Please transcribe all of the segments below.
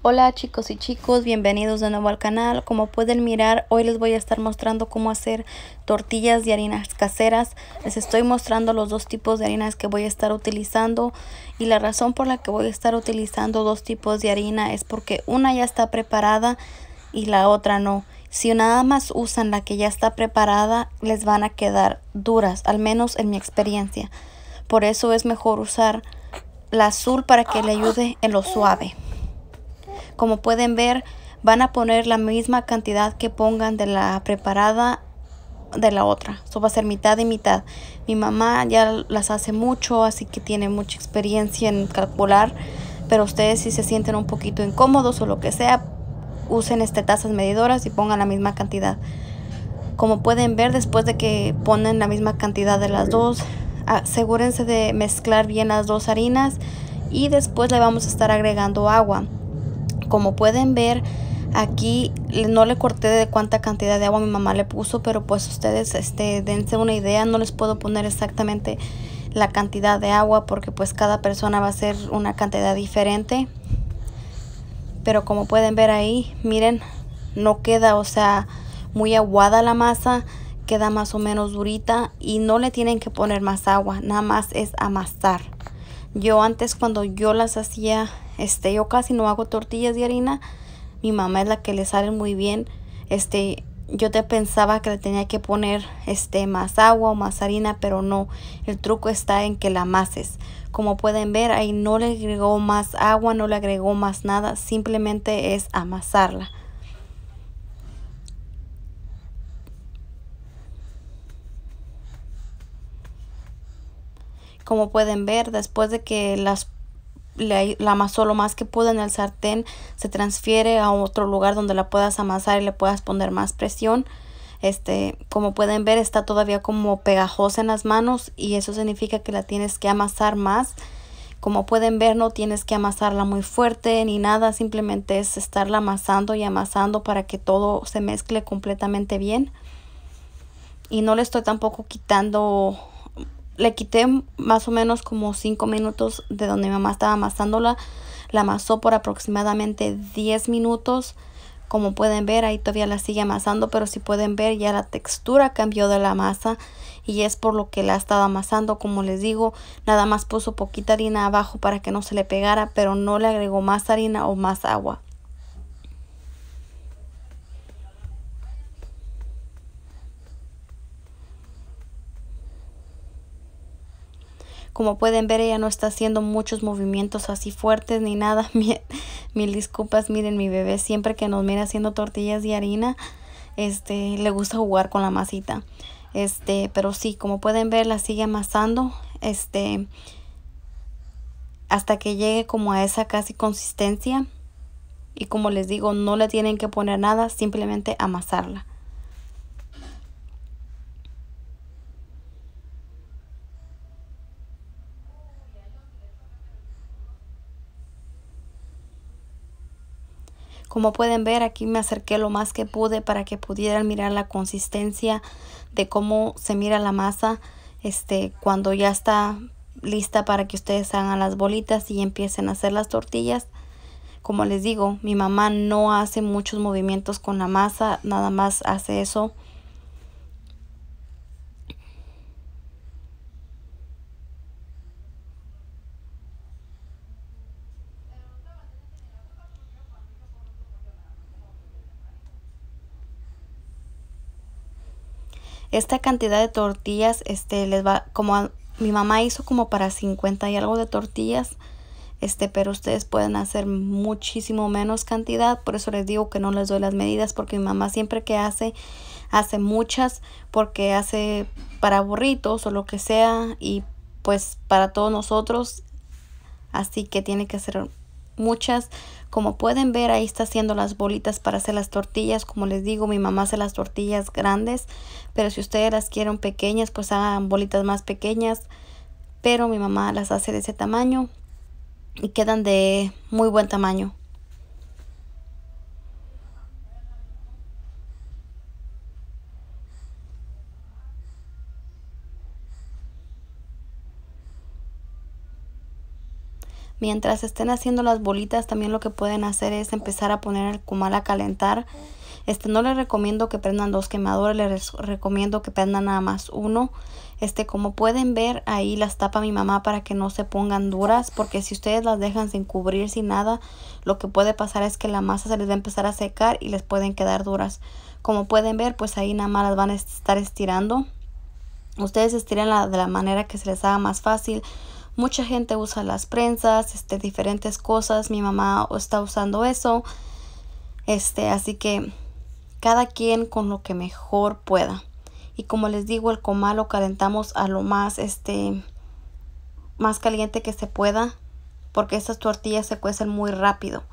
Hola chicos y chicos, bienvenidos de nuevo al canal. Como pueden mirar, hoy les voy a estar mostrando cómo hacer tortillas de harinas caseras. Les estoy mostrando los dos tipos de harinas que voy a estar utilizando y la razón por la que voy a estar utilizando dos tipos de harina es porque una ya está preparada y la otra no. Si nada más usan la que ya está preparada, les van a quedar duras, al menos en mi experiencia. Por eso es mejor usar la azul para que le ayude en lo suave. Como pueden ver, van a poner la misma cantidad que pongan de la preparada de la otra. Eso va a ser mitad y mitad. Mi mamá ya las hace mucho, así que tiene mucha experiencia en calcular. Pero ustedes si se sienten un poquito incómodos o lo que sea, usen este tazas medidoras y pongan la misma cantidad. Como pueden ver, después de que ponen la misma cantidad de las dos, asegúrense de mezclar bien las dos harinas y después le vamos a estar agregando agua. Como pueden ver, aquí no le corté de cuánta cantidad de agua mi mamá le puso, pero pues ustedes este, dense una idea, no les puedo poner exactamente la cantidad de agua porque pues cada persona va a ser una cantidad diferente. Pero como pueden ver ahí, miren, no queda, o sea, muy aguada la masa, queda más o menos durita y no le tienen que poner más agua, nada más es amasar. Yo antes cuando yo las hacía este, yo casi no hago tortillas de harina. Mi mamá es la que le salen muy bien. Este, yo te pensaba que le tenía que poner este más agua o más harina, pero no. El truco está en que la amases. Como pueden ver, ahí no le agregó más agua, no le agregó más nada, simplemente es amasarla. Como pueden ver, después de que las la amasó lo más que pudo en el sartén, se transfiere a otro lugar donde la puedas amasar y le puedas poner más presión. Este, como pueden ver, está todavía como pegajosa en las manos y eso significa que la tienes que amasar más. Como pueden ver, no tienes que amasarla muy fuerte ni nada, simplemente es estarla amasando y amasando para que todo se mezcle completamente bien. Y no le estoy tampoco quitando le quité más o menos como 5 minutos de donde mi mamá estaba amasándola. La amasó por aproximadamente 10 minutos. Como pueden ver, ahí todavía la sigue amasando, pero si pueden ver ya la textura cambió de la masa y es por lo que la ha estado amasando. Como les digo, nada más puso poquita harina abajo para que no se le pegara, pero no le agregó más harina o más agua. Como pueden ver, ella no está haciendo muchos movimientos así fuertes ni nada. Mil disculpas, miren, mi bebé siempre que nos mira haciendo tortillas de harina, este, le gusta jugar con la masita. Este, pero sí, como pueden ver, la sigue amasando, este, hasta que llegue como a esa casi consistencia. Y como les digo, no le tienen que poner nada, simplemente amasarla. Como pueden ver, aquí me acerqué lo más que pude para que pudieran mirar la consistencia de cómo se mira la masa este, cuando ya está lista para que ustedes hagan las bolitas y empiecen a hacer las tortillas. Como les digo, mi mamá no hace muchos movimientos con la masa, nada más hace eso Esta cantidad de tortillas, este, les va, como mi mamá hizo como para 50 y algo de tortillas, este, pero ustedes pueden hacer muchísimo menos cantidad, por eso les digo que no les doy las medidas, porque mi mamá siempre que hace, hace muchas, porque hace para burritos o lo que sea, y pues para todos nosotros, así que tiene que ser muchas. Como pueden ver, ahí está haciendo las bolitas para hacer las tortillas. Como les digo, mi mamá hace las tortillas grandes, pero si ustedes las quieren pequeñas, pues hagan bolitas más pequeñas. Pero mi mamá las hace de ese tamaño y quedan de muy buen tamaño. Mientras estén haciendo las bolitas, también lo que pueden hacer es empezar a poner el cumal a calentar. Este, no les recomiendo que prendan dos quemadores, les recomiendo que prendan nada más uno. Este, como pueden ver, ahí las tapa mi mamá para que no se pongan duras, porque si ustedes las dejan sin cubrir, sin nada, lo que puede pasar es que la masa se les va a empezar a secar y les pueden quedar duras. Como pueden ver, pues ahí nada más las van a estar estirando. Ustedes estiren de la manera que se les haga más fácil Mucha gente usa las prensas, este, diferentes cosas. Mi mamá está usando eso. Este, así que cada quien con lo que mejor pueda. Y como les digo, el comal lo calentamos a lo más, este, más caliente que se pueda. Porque estas tortillas se cuecen muy rápido.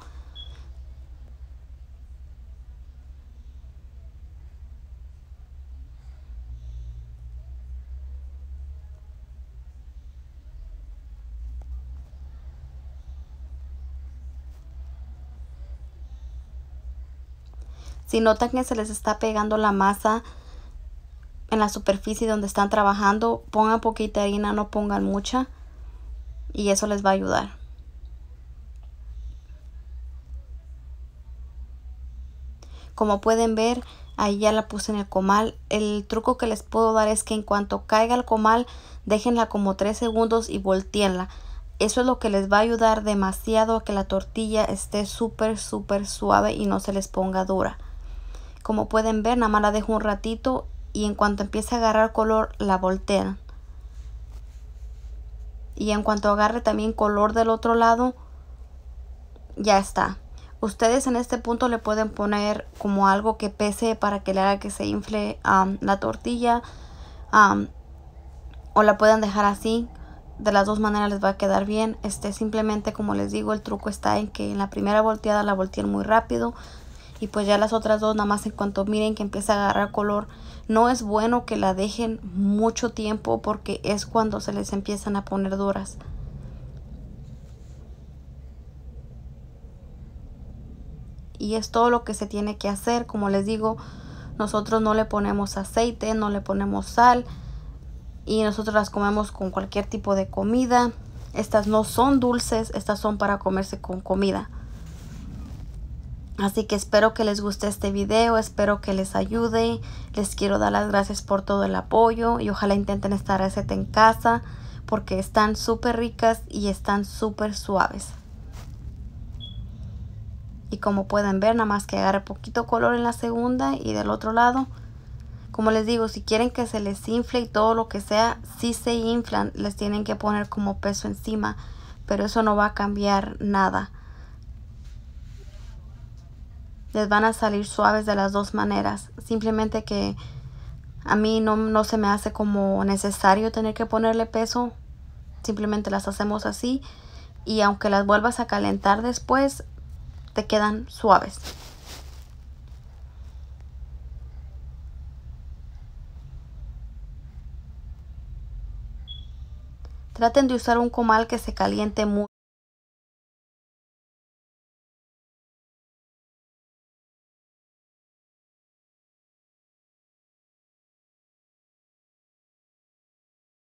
Si notan que se les está pegando la masa en la superficie donde están trabajando, pongan poquita harina, no pongan mucha y eso les va a ayudar. Como pueden ver, ahí ya la puse en el comal. El truco que les puedo dar es que en cuanto caiga el comal, déjenla como 3 segundos y volteenla. Eso es lo que les va a ayudar demasiado a que la tortilla esté súper, súper suave y no se les ponga dura. Como pueden ver, nada más la dejo un ratito y en cuanto empiece a agarrar color, la voltean. Y en cuanto agarre también color del otro lado, ya está. Ustedes en este punto le pueden poner como algo que pese para que le haga que se infle la tortilla. o la pueden dejar así. De las dos maneras les va a quedar bien. Este simplemente como les digo el truco está en que en la primera volteada la volteen muy rápido y pues ya las otras dos nada más en cuanto miren que empieza a agarrar color no es bueno que la dejen mucho tiempo porque es cuando se les empiezan a poner duras y es todo lo que se tiene que hacer como les digo nosotros no le ponemos aceite no le ponemos sal y nosotros las comemos con cualquier tipo de comida estas no son dulces estas son para comerse con comida Así que espero que les guste este video, espero que les ayude. Les quiero dar las gracias por todo el apoyo y ojalá intenten esta receta en casa porque están súper ricas y están súper suaves. Y como pueden ver, nada más que agarre poquito color en la segunda y del otro lado. Como les digo, si quieren que se les infle y todo lo que sea, si se inflan, les tienen que poner como peso encima. Pero eso no va a cambiar nada les van a salir suaves de las dos maneras. Simplemente que a mí no, no se me hace como necesario tener que ponerle peso. Simplemente las hacemos así y aunque las vuelvas a calentar después, te quedan suaves. Traten de usar un comal que se caliente mucho.